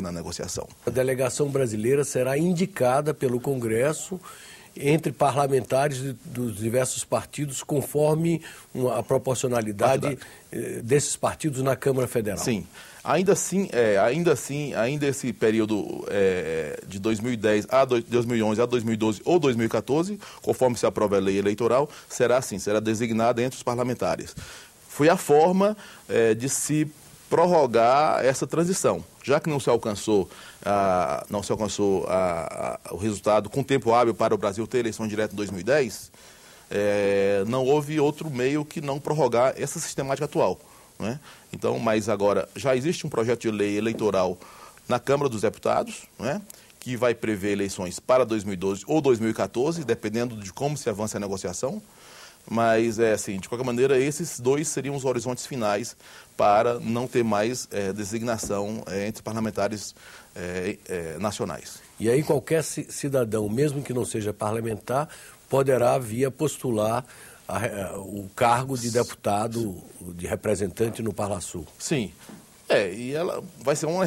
na negociação. A delegação brasileira será indicada pelo Congresso entre parlamentares dos diversos partidos, conforme a proporcionalidade eh, desses partidos na Câmara Federal. Sim. Ainda assim, é, ainda assim, ainda esse período é, de 2010 a 2011 a 2012 ou 2014, conforme se aprova a lei eleitoral, será assim, será designada entre os parlamentares. Foi a forma é, de se prorrogar essa transição, já que não se alcançou, ah, não se alcançou ah, ah o resultado com tempo hábil para o Brasil ter eleição direta em 2010, eh, não houve outro meio que não prorrogar essa sistemática atual. Né? Então, mas agora já existe um projeto de lei eleitoral na Câmara dos Deputados, né? que vai prever eleições para 2012 ou 2014, dependendo de como se avança a negociação. Mas, é assim, de qualquer maneira, esses dois seriam os horizontes finais para não ter mais é, designação é, entre parlamentares é, é, nacionais. E aí qualquer cidadão, mesmo que não seja parlamentar, poderá via postular a, a, o cargo de deputado, de representante no Parla Sul. Sim, é, e ela vai ser uma,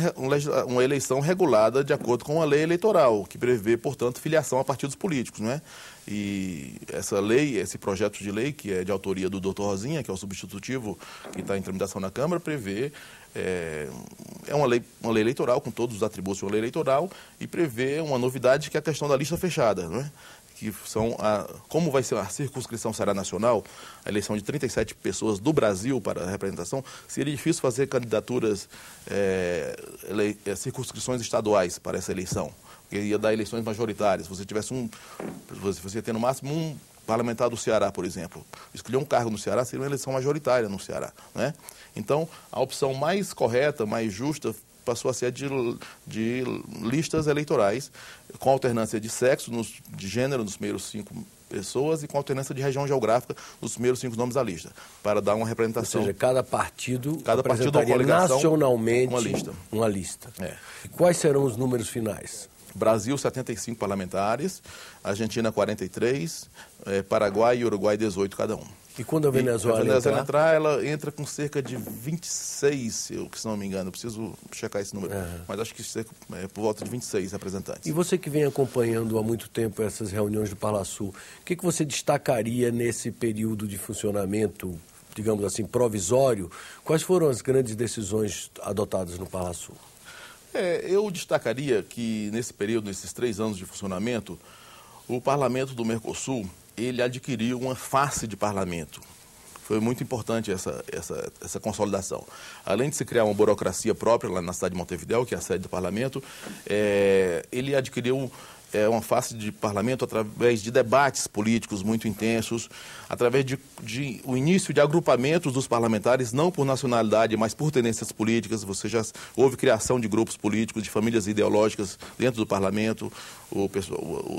uma eleição regulada de acordo com a lei eleitoral, que prevê, portanto, filiação a partidos políticos, né? E essa lei, esse projeto de lei, que é de autoria do doutor Rosinha, que é o substitutivo que está em tramitação na Câmara, prevê. É, é, uma, lei, uma lei eleitoral, com todos os atributos de uma lei eleitoral, e prevê uma novidade que é a questão da lista fechada. né? que são a, como vai ser a circunscrição será nacional, a eleição de 37 pessoas do Brasil para a representação, seria difícil fazer candidaturas, é, ele, é, circunscrições estaduais para essa eleição, porque ia dar eleições majoritárias. Se você tivesse um, você ia ter no máximo um parlamentar do Ceará, por exemplo. Escolher um cargo no Ceará seria uma eleição majoritária no Ceará, né? Então, a opção mais correta, mais justa passou a ser de, de listas eleitorais, com alternância de sexo, nos, de gênero nos primeiros cinco pessoas e com alternância de região geográfica nos primeiros cinco nomes da lista, para dar uma representação. Ou seja, cada partido cada partido nacionalmente uma lista. Uma lista. É. E quais serão os números finais? Brasil, 75 parlamentares, Argentina, 43, eh, Paraguai e Uruguai, 18 cada um. E quando a Venezuela, e a Venezuela entrar? entrar? ela entra com cerca de 26, eu, se não me engano, eu preciso checar esse número, é. mas acho que cerca, é por volta de 26 representantes. E você que vem acompanhando há muito tempo essas reuniões do Sul, o que, que você destacaria nesse período de funcionamento, digamos assim, provisório? Quais foram as grandes decisões adotadas no Palaçu? É, eu destacaria que nesse período, nesses três anos de funcionamento, o parlamento do Mercosul ele adquiriu uma face de parlamento. Foi muito importante essa, essa, essa consolidação. Além de se criar uma burocracia própria lá na cidade de Montevideo, que é a sede do parlamento, é, ele adquiriu é, uma face de parlamento através de debates políticos muito intensos, através de, de, o início de agrupamentos dos parlamentares, não por nacionalidade, mas por tendências políticas. Você já houve criação de grupos políticos, de famílias ideológicas dentro do parlamento, o,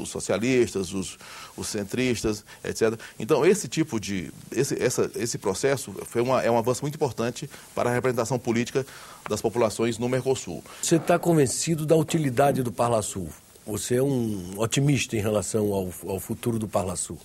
os socialistas, os, os, centristas, etc. Então, esse tipo de. Esse, essa, esse processo foi uma, é um avanço muito importante para a representação política das populações no Mercosul. Você está convencido da utilidade do Sul? Você é um otimista em relação ao, ao futuro do Parla Sul?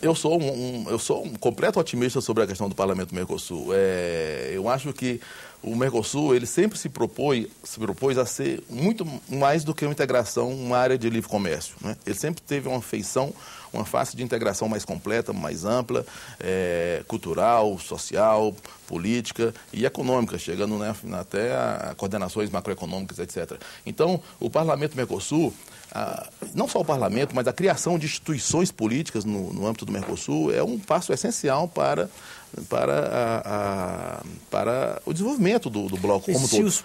Eu sou um, um, eu sou um completo otimista sobre a questão do Parlamento Mercosul. É, eu acho que o Mercosul ele sempre se propôs, se propôs a ser muito mais do que uma integração, uma área de livre comércio. Né? Ele sempre teve uma feição, uma face de integração mais completa, mais ampla, é, cultural, social, política e econômica, chegando né, até a coordenações macroeconômicas, etc. Então, o Parlamento Mercosul, a, não só o Parlamento, mas a criação de instituições políticas no, no âmbito do Mercosul é um passo essencial para para, a, a, para o desenvolvimento do, do bloco como todo.